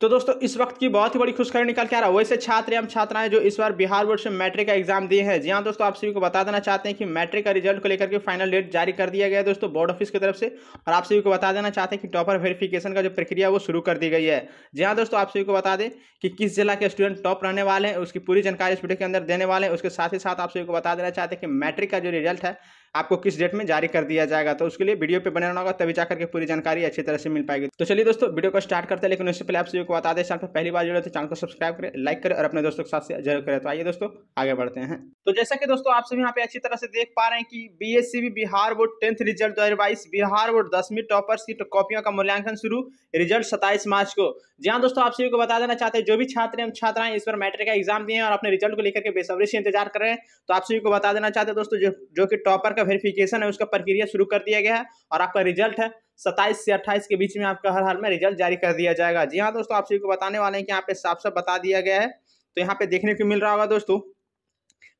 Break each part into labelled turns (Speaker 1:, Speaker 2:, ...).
Speaker 1: तो दोस्तों इस वक्त की बहुत ही बड़ी खुशखबरी निकल के आ रहा है वैसे छात्र एवं छात्राएं जो इस बार बिहार बोर्ड से मैट्रिक का एग्जाम दिए हैं जी हाँ दोस्तों आप सभी को बता देना चाहते हैं कि मैट्रिक का रिजल्ट को लेकर के फाइनल डेट जारी कर दिया गया है दोस्तों बोर्ड ऑफिस की तरफ से और आप सभी को बता देना चाहते हैं कि टॉपर वेरिफिकेशन का जो प्रक्रिया वो शुरू कर दी गई है जी हाँ दोस्तों आप सभी को बता दें कि किस जिला के स्टूडेंट टॉप रहने वाले हैं उसकी पूरी जानकारी इस वीडियो के अंदर देने वाले हैं उसके साथ ही साथ आप सभी को बता देना चाहते हैं कि मैट्रिक का जो रिजल्ट है आपको किस डेट में जारी कर दिया जाएगा तो उसके लिए वीडियो पे बने रहना होगा तभी जाकर के पूरी जानकारी अच्छी तरह से मिल पाएगी तो चलिए दोस्तों वीडियो को स्टार्ट करते हैं लेकिन उससे पहले आप सभी को बता दें चैनल पर पहली बार जुड़े तो चैनल को सब्सक्राइब करें लाइक करें और अपने दोस्तों के साथ से जरूर करें तो आइए दोस्तों आगे बढ़ते हैं तो जैसा कि दोस्तों आप सभी यहाँ पे अच्छी तरह से देख पा रहे हैं कि B Bihar board tenth result दो बिहार बोर्ड दसवीं टॉपर्स की कॉपियों का मूल्यांकन शुरू रिजल्ट सत्ताईस मार्च को जी हाँ दोस्तों आप सभी को बता देना चाहते हैं जो भी छात्र एवं छात्राएं इस पर मैट्रिक का एग्जाम दिए हैं और अपने रिजल्ट को लेकर के बेसब्री से इंतजार कर रहे हैं तो आप सभी को बता देना चाहते हैं दोस्तों जो कि टॉपर का वेरिफिकेशन है उसका प्रक्रिया शुरू कर दिया गया है और आपका रिजल्ट है सत्ताईस से अट्ठाईस के बीच में आपका हर हाल में रिजल्ट जारी कर दिया जाएगा जी हाँ दोस्तों आप सभी को बताने वाले हैं कि यहाँ पे साफ साफ बता दिया गया है तो यहाँ पे देखने को मिल रहा होगा दोस्तों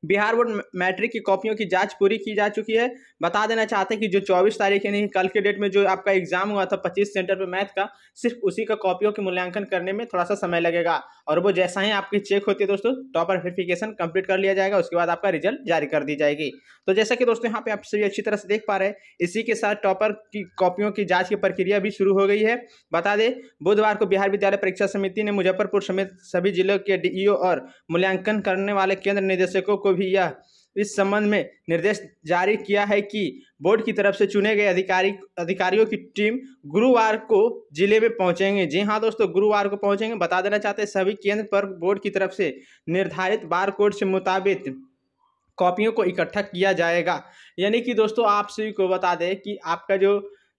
Speaker 1: बिहार बोर्ड मैट्रिक की कॉपियों की जांच पूरी की जा चुकी है बता देना चाहते हैं कि जो 24 तारीख यानी कल के डेट में जो आपका एग्जाम हुआ था 25 सेंटर पे मैथ का सिर्फ उसी का कॉपियों के मूल्यांकन करने में थोड़ा सा समय लगेगा और वो जैसा ही आपकी चेक होती है दोस्तों टॉपर वेरिफिकेशन कंप्लीट कर लिया जाएगा उसके बाद आपका रिजल्ट जारी कर दी जाएगी तो जैसा कि दोस्तों यहाँ पे आप सभी अच्छी तरह से देख पा रहे हैं इसी के साथ टॉपर की कॉपियों की जाँच की प्रक्रिया भी शुरू हो गई है बता दें बुधवार को बिहार विद्यालय परीक्षा समिति ने मुजफ्फरपुर समेत सभी जिलों के डीईओ और मूल्यांकन करने वाले केंद्र निदेशकों को को भी यह इस संबंध में निर्देश जारी किया है कि बोर्ड की तरफ से चुने गए अधिकारी अधिकारियों की टीम गुरुवार को जिले में पहुंचेंगे जी हाँ दोस्तों गुरुवार को पहुंचेंगे बता देना चाहते हैं सभी केंद्र पर बोर्ड की तरफ से निर्धारित बार कोड से मुताबिक कॉपियों को इकट्ठा किया जाएगा यानी कि दोस्तों आप सभी को बता दें कि आपका जो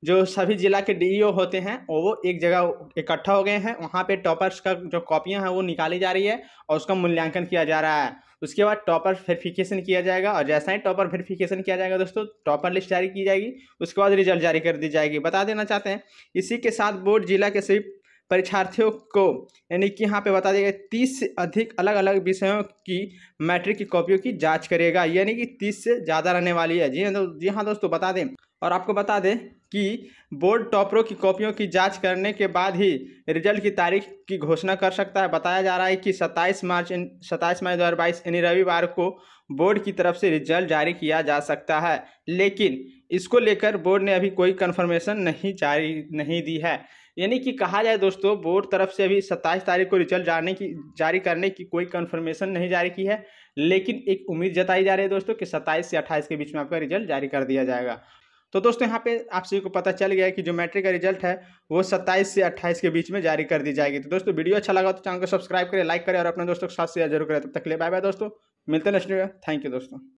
Speaker 1: जो सभी जिला के डीईओ होते हैं वो एक जगह इकट्ठा हो गए हैं वहाँ पे टॉपर्स का जो कॉपियाँ हैं वो निकाली जा रही है और उसका मूल्यांकन किया जा रहा है उसके बाद टॉपर वेरिफिकेशन किया जाएगा और जैसा ही टॉपर वेरिफिकेशन किया जाएगा दोस्तों टॉपर लिस्ट जारी की जाएगी उसके बाद रिजल्ट जारी कर दी जाएगी बता देना चाहते हैं इसी के साथ बोर्ड जिला के सभी परीक्षार्थियों को यानी कि यहाँ पे बता दिया गया तीस से अधिक अलग अलग विषयों की मैट्रिक की कॉपियों की जांच करेगा यानी कि तीस से ज़्यादा रहने वाली है जी हाँ जी हाँ दोस्तों बता दें और आपको बता दें कि बोर्ड टॉपरों की कॉपियों की जांच करने के बाद ही रिजल्ट की तारीख की घोषणा कर सकता है बताया जा रहा है कि 27 मार्च सत्ताईस मार्च 2022 यानी रविवार को बोर्ड की तरफ से रिजल्ट जारी किया जा सकता है लेकिन इसको लेकर बोर्ड ने अभी कोई कन्फर्मेशन नहीं जारी नहीं दी है यानी कि कहा जाए दोस्तों बोर्ड तरफ से अभी सत्ताईस तारीख को रिजल्ट जाने की जारी करने की कोई कन्फर्मेशन नहीं जारी की है लेकिन एक उम्मीद जताई जा रही है दोस्तों कि सत्ताईस से अट्ठाईस के बीच में आपका रिजल्ट जारी कर दिया जाएगा तो दोस्तों यहाँ पे आप सभी को पता चल गया है कि जो मैट्रिक का रिजल्ट है वो 27 से 28 के बीच में जारी कर दी जाएगी तो दोस्तों वीडियो अच्छा लगा तो चैनल को सब्सक्राइब करें लाइक करें और अपने दोस्तों के साथ शेयर जरूर करें तब तक ले बाय बाय दोस्तों मिलते हैं नेक्स्ट वीडियो थैंक यू दोस्तों